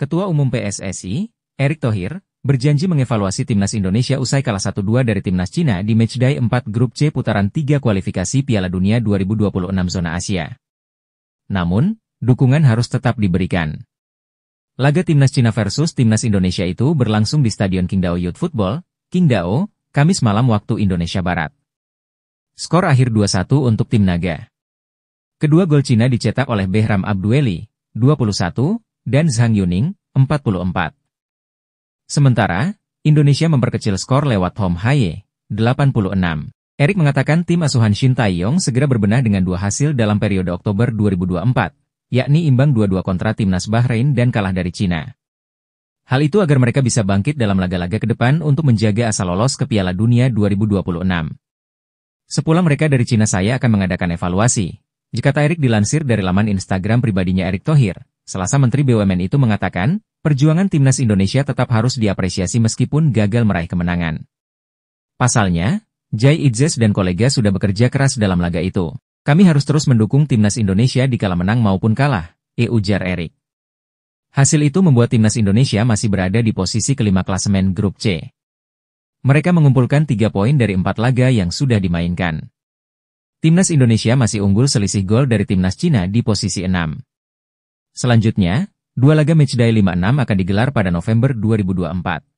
Ketua Umum PSSI, Erick Thohir, berjanji mengevaluasi timnas Indonesia usai kalah 1-2 dari timnas Cina di matchday 4 grup C putaran 3 kualifikasi Piala Dunia 2026 zona Asia. Namun, dukungan harus tetap diberikan. Laga timnas Cina versus timnas Indonesia itu berlangsung di Stadion Qingdao Youth Football, Qingdao, Kamis malam waktu Indonesia Barat. Skor akhir 2-1 untuk tim Naga. Kedua gol Cina dicetak oleh Behram Abdueli, 21, dan Zhang Yuning, 44. Sementara, Indonesia memperkecil skor lewat Tom Haye, 86. Erik mengatakan tim asuhan Shin Taeyong segera berbenah dengan dua hasil dalam periode Oktober 2024, yakni imbang 2-2 kontra timnas Bahrain dan kalah dari Cina. Hal itu agar mereka bisa bangkit dalam laga-laga ke depan untuk menjaga asal lolos ke Piala Dunia 2026. Sepulang mereka dari Cina saya akan mengadakan evaluasi. Jika Erik dilansir dari laman Instagram pribadinya Erik Thohir, Selasa Menteri BUMN itu mengatakan, perjuangan timnas Indonesia tetap harus diapresiasi meskipun gagal meraih kemenangan. Pasalnya, Jai Idzes dan kolega sudah bekerja keras dalam laga itu. Kami harus terus mendukung timnas Indonesia di kala menang maupun kalah, e ujar Erik. Hasil itu membuat timnas Indonesia masih berada di posisi kelima klasemen grup C. Mereka mengumpulkan tiga poin dari empat laga yang sudah dimainkan. Timnas Indonesia masih unggul selisih gol dari timnas Cina di posisi enam. Selanjutnya, dua laga matchday 56 akan digelar pada November 2024.